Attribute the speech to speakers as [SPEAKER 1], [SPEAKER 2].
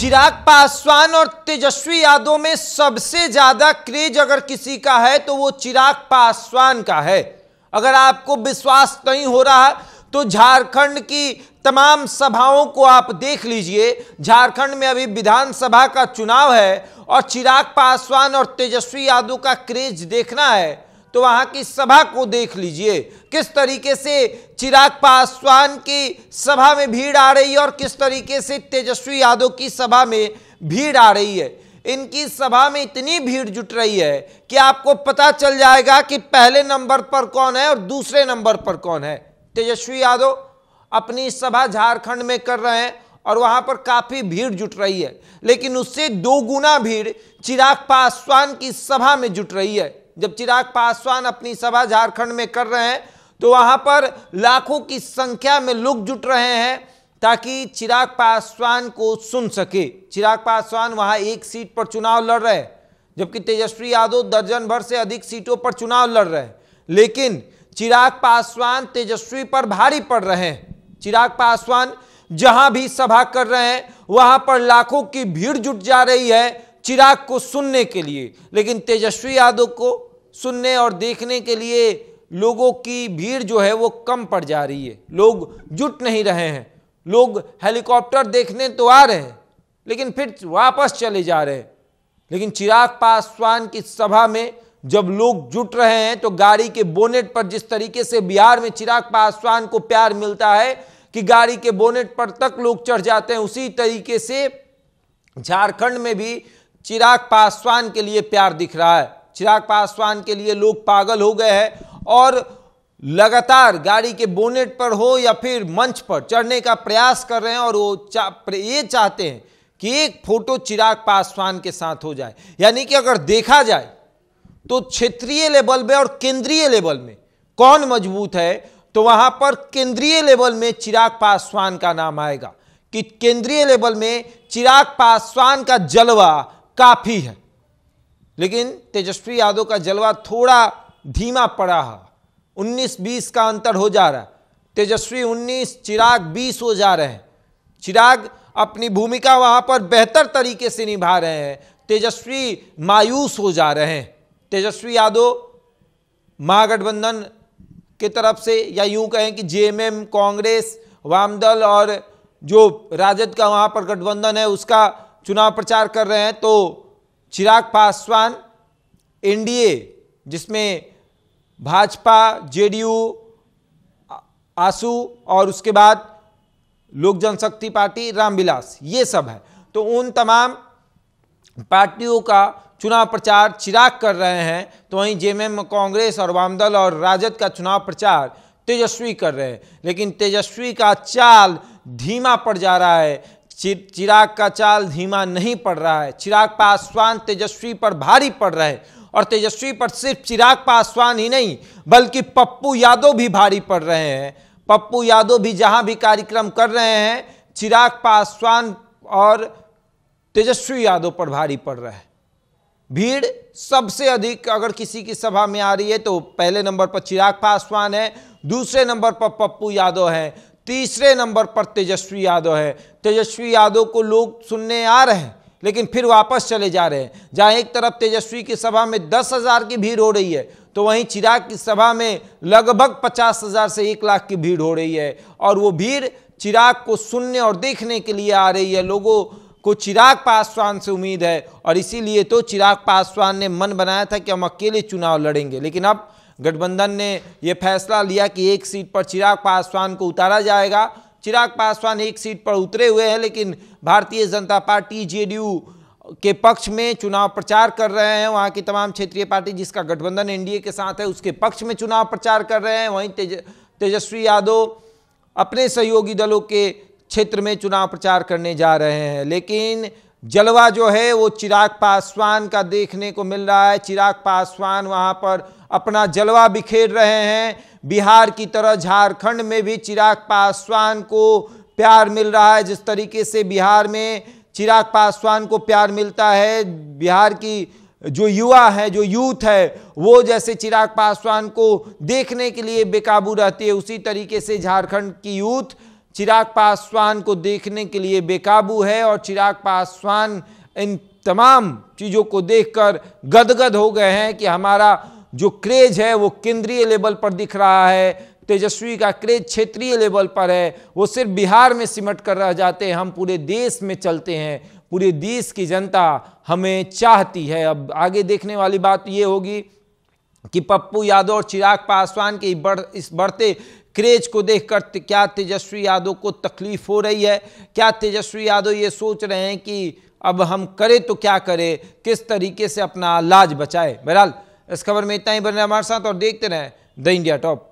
[SPEAKER 1] चिराग पासवान और तेजस्वी यादव में सबसे ज़्यादा क्रेज अगर किसी का है तो वो चिराग पासवान का है अगर आपको विश्वास नहीं हो रहा तो झारखंड की तमाम सभाओं को आप देख लीजिए झारखंड में अभी विधानसभा का चुनाव है और चिराग पासवान और तेजस्वी यादव का क्रेज देखना है तो वहाँ की सभा को देख लीजिए किस तरीके से चिराग पासवान की सभा में भीड़ आ रही है और किस तरीके से तेजस्वी यादव की सभा में भीड़ आ रही है इनकी सभा में इतनी भीड़ जुट रही है कि आपको पता चल जाएगा कि पहले नंबर पर कौन है और दूसरे नंबर पर कौन है तेजस्वी यादव अपनी सभा झारखंड में कर रहे हैं और वहाँ पर काफ़ी भीड़ जुट रही है लेकिन उससे दो गुना भीड़ चिराग पासवान की सभा में जुट रही है जब चिराग पासवान अपनी सभा झारखंड में कर रहे हैं तो वहां पर लाखों की संख्या में लोग जुट रहे हैं ताकि चिराग पासवान को सुन सके चिराग पासवान वहां एक सीट पर चुनाव लड़ रहे हैं जबकि तेजस्वी यादव दर्जन भर से अधिक सीटों पर चुनाव लड़ रहे हैं लेकिन चिराग पासवान तेजस्वी पर भारी पड़ रहे हैं चिराग पासवान जहां भी सभा कर रहे हैं वहां पर लाखों की भीड़ जुट जा रही है चिराग को सुनने के लिए लेकिन तेजस्वी यादव को सुनने और देखने के लिए लोगों की भीड़ जो है वो कम पड़ जा रही है लोग जुट नहीं रहे हैं लोग हेलीकॉप्टर देखने तो आ रहे हैं लेकिन फिर वापस चले जा रहे हैं लेकिन चिराग पासवान की सभा में जब लोग जुट रहे हैं तो गाड़ी के बोनेट पर जिस तरीके से बिहार में चिराग पासवान को प्यार मिलता है कि गाड़ी के बोनेट पर तक लोग चढ़ जाते हैं उसी तरीके से झारखंड में भी चिराग पासवान के लिए प्यार दिख रहा है चिराग पासवान के लिए लोग पागल हो गए हैं और लगातार गाड़ी के बोनेट पर हो या फिर मंच पर चढ़ने का प्रयास कर रहे हैं और वो चा, ये चाहते हैं कि एक फोटो चिराग पासवान के साथ हो जाए यानी कि अगर देखा जाए तो क्षेत्रीय लेवल में और केंद्रीय लेवल में कौन मजबूत है तो वहां पर केंद्रीय लेवल में चिराग पासवान का नाम आएगा कि केंद्रीय लेवल में चिराग पासवान का जलवा काफ़ी है लेकिन तेजस्वी यादव का जलवा थोड़ा धीमा पड़ा है 19-20 का अंतर हो जा रहा है तेजस्वी 19 चिराग 20 हो जा रहे हैं चिराग अपनी भूमिका वहाँ पर बेहतर तरीके से निभा रहे हैं तेजस्वी मायूस हो जा रहे हैं तेजस्वी यादव महागठबंधन के तरफ से या यूं कहें कि जेएमएम कांग्रेस वामदल और जो राजद का वहाँ पर गठबंधन है उसका चुनाव प्रचार कर रहे हैं तो चिराग पासवान एनडीए जिसमें भाजपा जेडीयू आसू और उसके बाद लोक जनशक्ति पार्टी रामविलास ये सब है तो उन तमाम पार्टियों का चुनाव प्रचार चिराग कर रहे हैं तो वहीं जेएमएम कांग्रेस और वामदल और राजद का चुनाव प्रचार तेजस्वी कर रहे हैं लेकिन तेजस्वी का चाल धीमा पड़ जा रहा है चिराग का चाल धीमा नहीं पड़ रहा है चिराग पासवान तेजस्वी पर भारी पड़ रहे और तेजस्वी पर सिर्फ चिराग पासवान ही नहीं बल्कि पप्पू यादव भी भारी पड़ रहे हैं पप्पू यादव भी जहां भी कार्यक्रम कर रहे हैं चिराग पासवान और तेजस्वी यादव पर भारी पड़ रहा है भीड़ सबसे अधिक अगर किसी की सभा में आ रही है तो पहले नंबर पर चिराग पासवान है दूसरे नंबर पर पप्पू यादव हैं तीसरे नंबर पर तेजस्वी यादव है तेजस्वी यादव को लोग सुनने आ रहे हैं लेकिन फिर वापस चले जा रहे हैं जहाँ एक तरफ तेजस्वी की सभा में दस हज़ार की भीड़ हो रही है तो वहीं चिराग की सभा में लगभग पचास हज़ार से एक लाख की भीड़ हो रही है और वो भीड़ चिराग को सुनने और देखने के लिए आ रही है लोगों को चिराग पासवान से उम्मीद है और इसीलिए तो चिराग पासवान ने मन बनाया था कि हम अकेले चुनाव लड़ेंगे लेकिन अब गठबंधन ने यह फैसला लिया कि एक सीट पर चिराग पासवान को उतारा जाएगा चिराग पासवान एक सीट पर उतरे हुए हैं लेकिन भारतीय जनता पार्टी जेडीयू के पक्ष में चुनाव प्रचार कर रहे हैं वहाँ की तमाम क्षेत्रीय पार्टी जिसका गठबंधन एनडीए के साथ है उसके पक्ष में चुनाव प्रचार कर रहे हैं वहीं तेज तेजस्वी यादव अपने सहयोगी दलों के क्षेत्र में चुनाव प्रचार करने जा रहे हैं लेकिन जलवा जो है वो चिराग पासवान का देखने को मिल रहा है चिराग पासवान वहाँ पर अपना जलवा बिखेर रहे हैं बिहार की तरह झारखंड में भी चिराग पासवान को प्यार मिल रहा है जिस तरीके से बिहार में चिराग पासवान को प्यार मिलता है बिहार की जो युवा है जो यूथ है वो जैसे चिराग पासवान को देखने के लिए बेकाबू रहती है उसी तरीके से झारखंड की यूथ चिराग पासवान को देखने के लिए बेकाबू है और चिराग पासवान इन तमाम चीज़ों को देखकर गदगद हो गए हैं कि हमारा जो क्रेज है वो केंद्रीय लेवल पर दिख रहा है तेजस्वी का क्रेज क्षेत्रीय लेवल पर है वो सिर्फ बिहार में सिमट कर रह जाते हैं हम पूरे देश में चलते हैं पूरे देश की जनता हमें चाहती है अब आगे देखने वाली बात ये होगी कि पप्पू यादव और चिराग पासवान के बढ़ इस बढ़ते क्रेज को देखकर क्या तेजस्वी यादव को तकलीफ हो रही है क्या तेजस्वी यादव ये सोच रहे हैं कि अब हम करें तो क्या करें किस तरीके से अपना लाज बचाए बहरहाल इस खबर में इतना ही बने हमारे साथ और देखते रहें द इंडिया टॉप